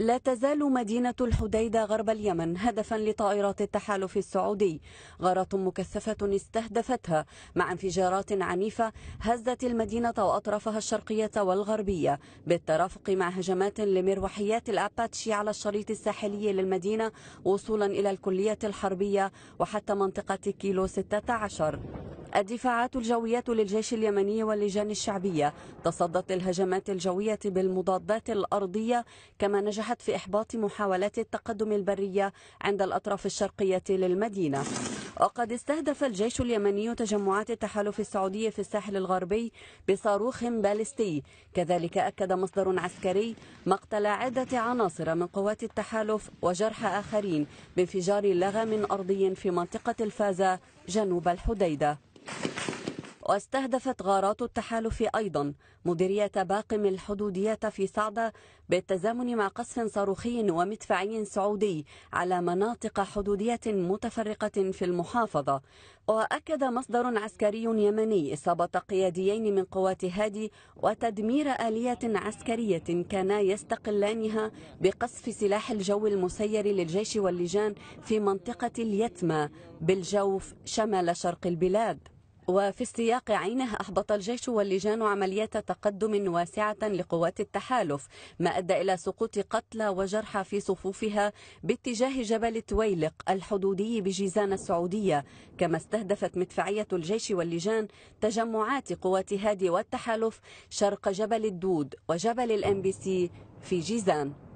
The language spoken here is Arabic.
لا تزال مدينة الحديدة غرب اليمن هدفا لطائرات التحالف السعودي غارة مكثفة استهدفتها مع انفجارات عنيفة هزت المدينة وأطرافها الشرقية والغربية بالترافق مع هجمات لمروحيات الأباتشي على الشريط الساحلي للمدينة وصولا إلى الكلية الحربية وحتى منطقة كيلو 16 الدفاعات الجوية للجيش اليمني واللجان الشعبية تصدت للهجمات الجوية بالمضادات الأرضية كما نجحت في إحباط محاولات التقدم البرية عند الأطراف الشرقية للمدينة وقد استهدف الجيش اليمني تجمعات التحالف السعودي في الساحل الغربي بصاروخ باليستي كذلك أكد مصدر عسكري مقتل عدة عناصر من قوات التحالف وجرح آخرين بانفجار لغم أرضي في منطقة الفازة جنوب الحديدة واستهدفت غارات التحالف أيضا مديرية باقم الحدودية في صعدة بالتزامن مع قصف صاروخي ومدفعي سعودي على مناطق حدودية متفرقة في المحافظة وأكد مصدر عسكري يمني إصابة قياديين من قوات هادي وتدمير آلية عسكرية كانا يستقلانها بقصف سلاح الجو المسير للجيش واللجان في منطقة اليتمى بالجوف شمال شرق البلاد وفي استياق عينه أحبط الجيش واللجان عمليات تقدم واسعة لقوات التحالف ما أدى إلى سقوط قتلى وجرحى في صفوفها باتجاه جبل تويلق الحدودي بجيزان السعودية كما استهدفت مدفعية الجيش واللجان تجمعات قوات هادي والتحالف شرق جبل الدود وجبل الام بي سي في جيزان